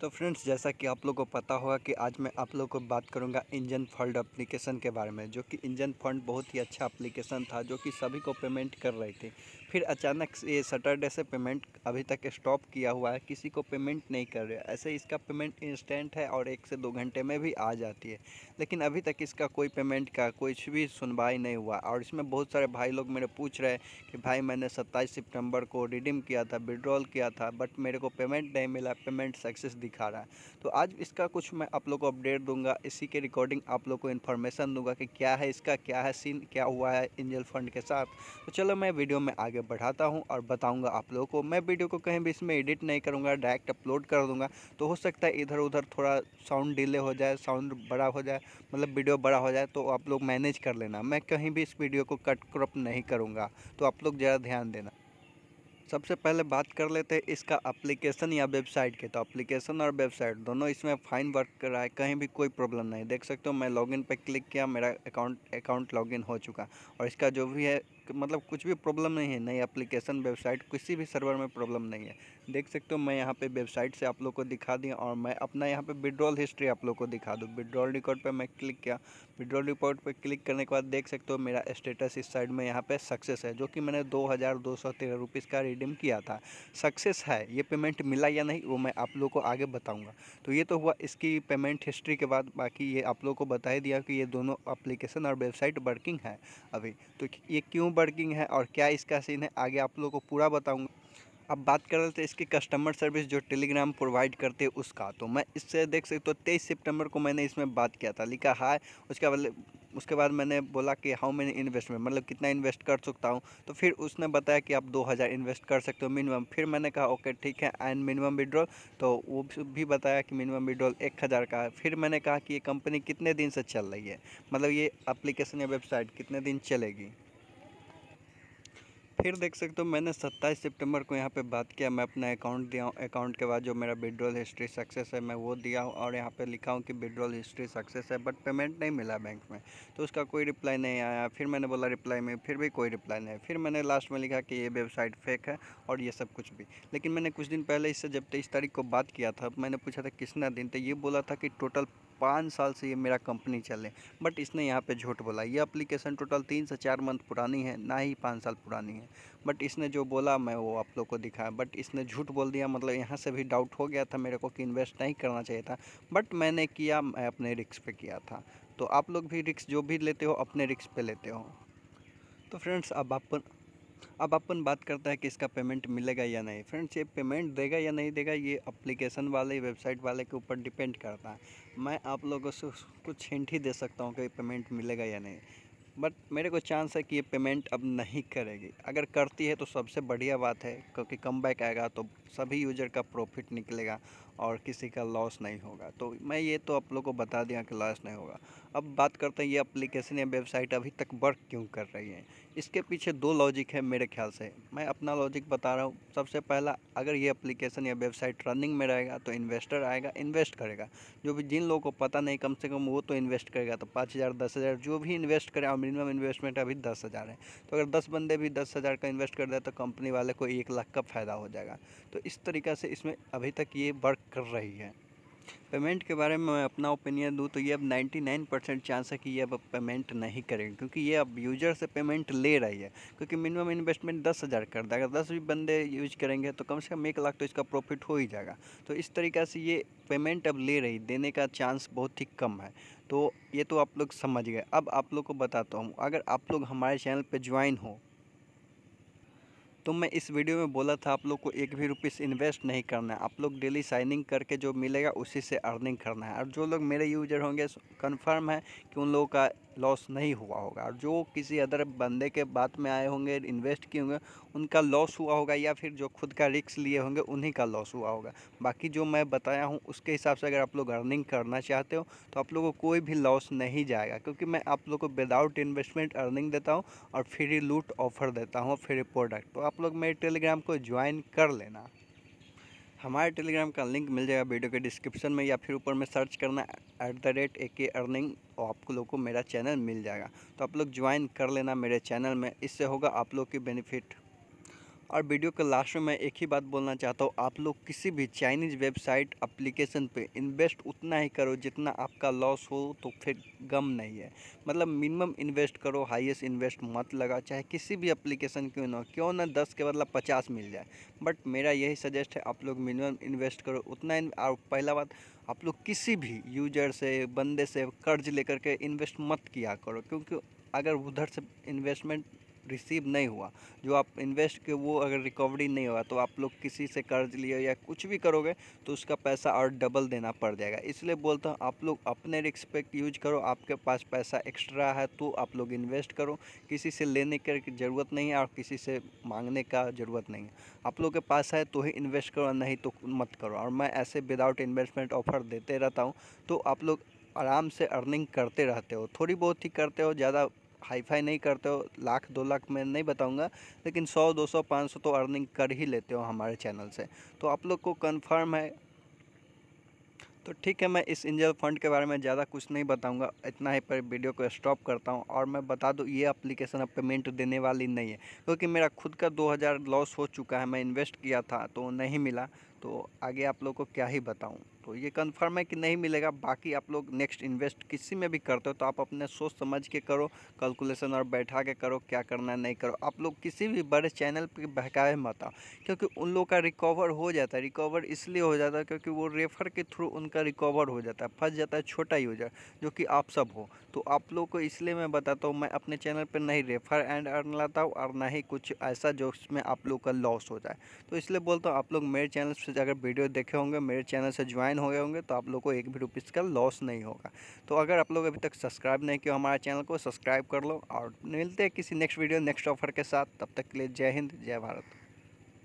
तो फ्रेंड्स जैसा कि आप लोग को पता होगा कि आज मैं आप लोगों को बात करूंगा इंजन फंड एप्लीकेशन के बारे में जो कि इंजन फंड बहुत ही अच्छा एप्लीकेशन था जो कि सभी को पेमेंट कर रही थी फिर अचानक ये सटरडे से पेमेंट अभी तक स्टॉप किया हुआ है किसी को पेमेंट नहीं कर रहा ऐसे इसका पेमेंट इंस्टेंट है और एक से दो घंटे में भी आ जाती है लेकिन अभी तक इसका कोई पेमेंट का कुछ भी सुनवाई नहीं हुआ और इसमें बहुत सारे भाई लोग मेरे पूछ रहे कि भाई मैंने सत्ताईस सितम्बर को रिडीम किया था विड्रॉल किया था बट मेरे को पेमेंट नहीं मिला पेमेंट सक्सेस दिखा रहा है तो आज इसका कुछ मैं आप लोग को अपडेट दूंगा इसी के रिकॉर्डिंग आप लोग को इन्फॉर्मेशन दूंगा कि क्या है इसका क्या है सीन क्या हुआ है एंजल फंड के साथ तो चलो मैं वीडियो में आगे बढ़ाता हूँ और बताऊँगा आप लोगों को मैं वीडियो को कहीं भी इसमें एडिट नहीं करूँगा डायरेक्ट अपलोड कर दूँगा तो हो सकता है इधर उधर थोड़ा साउंड डिले हो जाए साउंड बड़ा हो जाए मतलब वीडियो बड़ा हो जाए तो आप लोग मैनेज कर लेना मैं कहीं भी इस वीडियो को कट क्रप नहीं करूँगा तो आप लोग ज़रा ध्यान देना सबसे पहले बात कर लेते हैं इसका एप्लीकेशन या वेबसाइट के तो एप्लीकेशन और वेबसाइट दोनों इसमें फ़ाइन वर्क कर रहा है कहीं भी कोई प्रॉब्लम नहीं देख सकते हो मैं लॉगिन पे क्लिक किया मेरा अकाउंट अकाउंट लॉगिन हो चुका और इसका जो भी है मतलब कुछ भी प्रॉब्लम नहीं है नई एप्लीकेशन वेबसाइट किसी भी सर्वर में प्रॉब्लम नहीं है देख सकते हो मैं यहाँ पे वेबसाइट से आप लोग को दिखा दिया और मैं अपना यहाँ पे विड्रॉल हिस्ट्री आप लोग को दिखा दूँ विड्रॉल रिकॉर्ड पर मैं क्लिक किया विड्रॉल रिकॉर्ड पर क्लिक करने के बाद देख सकते हो मेरा स्टेटस इस साइड में यहाँ पर सक्सेस है जो कि मैंने दो हज़ार दो सौ तेरह रुपीज़ का रिडीम किया था सक्सेस है ये पेमेंट मिला या नहीं वो मैं आप लोग को आगे बताऊँगा तो ये तो हुआ इसकी पेमेंट हिस्ट्री के बाद बाकी ये आप लोग को बता ही दिया कि ये दोनों अप्लीकेशन और वेबसाइट वर्किंग है अभी तो ये क्यों वर्किंग है और क्या इसका सीन है आगे आप लोगों को पूरा बताऊँगा अब बात कर रहे थे इसकी कस्टमर सर्विस जो टेलीग्राम प्रोवाइड करते हैं उसका तो मैं इससे देख सकता हूँ तो तेईस सितंबर को मैंने इसमें बात किया था लिखा हाय उसके बाद उसके बाद मैंने बोला कि हाउ मैंने इन्वेस्टमेंट मतलब कितना इन्वेस्ट कर सकता हूँ तो फिर उसने बताया कि आप 2000 इन्वेस्ट कर सकते हो मिनिमम फिर मैंने कहा ओके ठीक है एंड मिनिमम विड्रॉल तो वो भी बताया कि मिनिमम विड्रॉल एक हज़ार का है फिर मैंने कहा कि ये कंपनी कितने दिन से चल रही है मतलब ये अप्लीकेशन या वेबसाइट कितने दिन चलेगी फिर देख सकते हो मैंने 27 सितंबर को यहाँ पे बात किया मैं अपना अकाउंट दिया हूँ अकाउंट के बाद जो मेरा विड्रॉल हिस्ट्री सक्सेस है मैं वो दिया हूँ और यहाँ पे लिखा हूँ कि विड्रॉल हिस्ट्री सक्सेस है बट पेमेंट नहीं मिला बैंक में तो उसका कोई रिप्लाई नहीं आया फिर मैंने बोला रिप्लाई में फिर भी कोई रिप्लाई नहीं फिर मैंने लास्ट में लिखा कि ये वेबसाइट फेक है और ये सब कुछ भी लेकिन मैंने कुछ दिन पहले इससे जब तेईस तारीख को बात किया था मैंने पूछा था किसने दिन तो ये बोला था कि टोटल पाँच साल से ये मेरा कंपनी चले बट इसने यहाँ पे झूठ बोला ये अप्लीकेशन टोटल तीन से चार मंथ पुरानी है ना ही पाँच साल पुरानी है बट इसने जो बोला मैं वो आप लोग को दिखाया बट इसने झूठ बोल दिया मतलब यहाँ से भी डाउट हो गया था मेरे को कि इन्वेस्ट नहीं करना चाहिए था बट मैंने किया मैं अपने रिक्स पर किया था तो आप लोग भी रिक्स जो भी लेते हो अपने रिक्स पर लेते हो तो फ्रेंड्स अब आप अब अपन बात करता है कि इसका पेमेंट मिलेगा या नहीं फ्रेंड्स ये पेमेंट देगा या नहीं देगा ये अप्लीकेशन वाले वेबसाइट वाले के ऊपर डिपेंड करता है मैं आप लोगों से कुछ हिंट ही दे सकता हूँ कि पेमेंट मिलेगा या नहीं बट मेरे को चांस है कि ये पेमेंट अब नहीं करेगी अगर करती है तो सबसे बढ़िया बात है क्योंकि कम बैक आएगा तो सभी यूजर का प्रॉफिट निकलेगा और किसी का लॉस नहीं होगा तो मैं ये तो आप लोग को बता दिया कि लॉस नहीं होगा अब बात करते हैं ये अप्लीकेशन या वेबसाइट अभी तक वर्क क्यों कर रही है इसके पीछे दो लॉजिक है मेरे ख्याल से मैं अपना लॉजिक बता रहा हूँ सबसे पहला अगर ये अप्लीकेशन या वेबसाइट रनिंग में रहेगा तो इन्वेस्टर आएगा इन्वेस्ट करेगा जो भी जिन लोगों को पता नहीं कम से कम वो तो इन्वेस्ट करेगा तो पाँच हज़ार दस हज़ार जो भी इन्वेस्ट करें और मिनिमम इन्वेस्टमेंट अभी दस हज़ार है तो अगर दस बंदे भी दस हज़ार का इन्वेस्ट कर दे तो कंपनी वाले को एक लाख का फ़ायदा हो जाएगा तो तो इस तरीक़ा से इसमें अभी तक ये वर्क कर रही है पेमेंट के बारे में मैं अपना ओपिनियन दूँ तो ये अब 99 परसेंट चांस है कि ये अब पेमेंट नहीं करेगी क्योंकि ये अब यूजर से पेमेंट ले रही है क्योंकि मिनिमम इन्वेस्टमेंट दस हज़ार कर देगा दस भी बंदे यूज करेंगे तो कम से कम एक लाख तो इसका प्रॉफिट हो ही जाएगा तो इस तरीक़ा से ये पेमेंट अब ले रही देने का चांस बहुत ही कम है तो ये तो आप लोग समझ गए अब आप लोग को बताता हूँ अगर आप लोग हमारे चैनल पर ज्वाइन हो तो मैं इस वीडियो में बोला था आप लोग को एक भी रुपीस इन्वेस्ट नहीं करना है आप लोग डेली साइनिंग करके जो मिलेगा उसी से अर्निंग करना है और जो लोग मेरे यूजर होंगे कन्फर्म है कि उन लोगों का लॉस नहीं हुआ होगा और जो किसी अदर बंदे के बात में आए होंगे इन्वेस्ट किए होंगे उनका लॉस हुआ होगा या फिर जो खुद का रिक्स लिए होंगे उन्हीं का लॉस हुआ होगा बाकी जो मैं बताया हूँ उसके हिसाब से अगर आप लोग अर्निंग करना चाहते हो तो आप लोगों को कोई भी लॉस नहीं जाएगा क्योंकि मैं आप लोग को विदाउट इन्वेस्टमेंट अर्निंग देता हूँ और फ्री लूट ऑफर देता हूँ फ्री प्रोडक्ट तो आप लोग मेरे टेलीग्राम को ज्वाइन कर लेना हमारे टेलीग्राम का लिंक मिल जाएगा वीडियो के डिस्क्रिप्शन में या फिर ऊपर में सर्च करना एट द रेट ए के अर्निंग और आप लोग को मेरा चैनल मिल जाएगा तो आप लोग ज्वाइन कर लेना मेरे चैनल में इससे होगा आप लोग की बेनिफिट और वीडियो के लास्ट में मैं एक ही बात बोलना चाहता हूँ आप लोग किसी भी चाइनीज़ वेबसाइट एप्लीकेशन पे इन्वेस्ट उतना ही करो जितना आपका लॉस हो तो फिर गम नहीं है मतलब मिनिमम इन्वेस्ट करो हाईएस्ट इन्वेस्ट मत लगा चाहे किसी भी अप्लीकेशन क्यों ना हो क्यों ना दस के बदला पचास मिल जाए बट मेरा यही सजेस्ट है आप लोग मिनिमम इन्वेस्ट करो उतना और पहला बात आप लोग किसी भी यूजर से बंदे से कर्ज लेकर के इन्वेस्ट मत किया करो क्योंकि अगर उधर से इन्वेस्टमेंट रिसीव नहीं हुआ जो आप इन्वेस्ट किए वो अगर रिकवरी नहीं हुआ तो आप लोग किसी से कर्ज लिए या कुछ भी करोगे तो उसका पैसा और डबल देना पड़ जाएगा इसलिए बोलता हूँ आप लोग अपने रिस्क पे यूज करो आपके पास पैसा एक्स्ट्रा है तो आप लोग इन्वेस्ट करो किसी से लेने की ज़रूरत नहीं है और किसी से मांगने का ज़रूरत नहीं है आप लोग के पास है तो ही इन्वेस्ट करो नहीं तो मत करो और मैं ऐसे विदाउट इन्वेस्टमेंट ऑफर देते रहता हूँ तो आप लोग आराम से अर्निंग करते रहते हो थोड़ी बहुत ही करते हो ज़्यादा हाईफाई नहीं करते हो लाख दो लाख मैं नहीं बताऊंगा लेकिन सौ दो सौ पाँच सौ तो अर्निंग कर ही लेते हो हमारे चैनल से तो आप लोग को कन्फर्म है तो ठीक है मैं इस इंजल फंड के बारे में ज़्यादा कुछ नहीं बताऊंगा इतना ही पर वीडियो को स्टॉप करता हूं और मैं बता दूं ये एप्लीकेशन अब पेमेंट देने वाली नहीं है क्योंकि मेरा खुद का 2000 लॉस हो चुका है मैं इन्वेस्ट किया था तो नहीं मिला तो आगे आप लोग को क्या ही बताऊं तो ये कंफर्म है कि नहीं मिलेगा बाकी आप लोग नेक्स्ट इन्वेस्ट किसी में भी करते हो तो आप अपने सोच समझ के करो कैलकुलेशन और बैठा के करो क्या करना है नहीं करो आप लोग किसी भी बड़े चैनल पर बहकाए मत आओ क्योंकि उन लोग का रिकवर हो जाता है रिकवर इसलिए हो जाता है क्योंकि वो रेफर के थ्रू उनका रिकवर हो जाता है फंस जाता है छोटा यूजर जो कि आप सब हो तो आप लोग को इसलिए मैं बताता हूँ मैं अपने चैनल पर नहीं रेफर एंड अर्न लाता हूँ और ना ही कुछ ऐसा जो इसमें आप लोग का लॉस हो जाए तो इसलिए बोलता हूँ आप लोग मेरे चैनल से अगर वीडियो देखे होंगे मेरे चैनल से ज्वाइन ज्वाइन हो गए होंगे तो आप लोग को एक भी रुपीज़ का लॉस नहीं होगा तो अगर आप लोग अभी तक सब्सक्राइब नहीं किया हमारे चैनल को सब्सक्राइब कर लो और मिलते हैं किसी नेक्स्ट वीडियो नेक्स्ट ऑफर के साथ तब तक के लिए जय हिंद जय भारत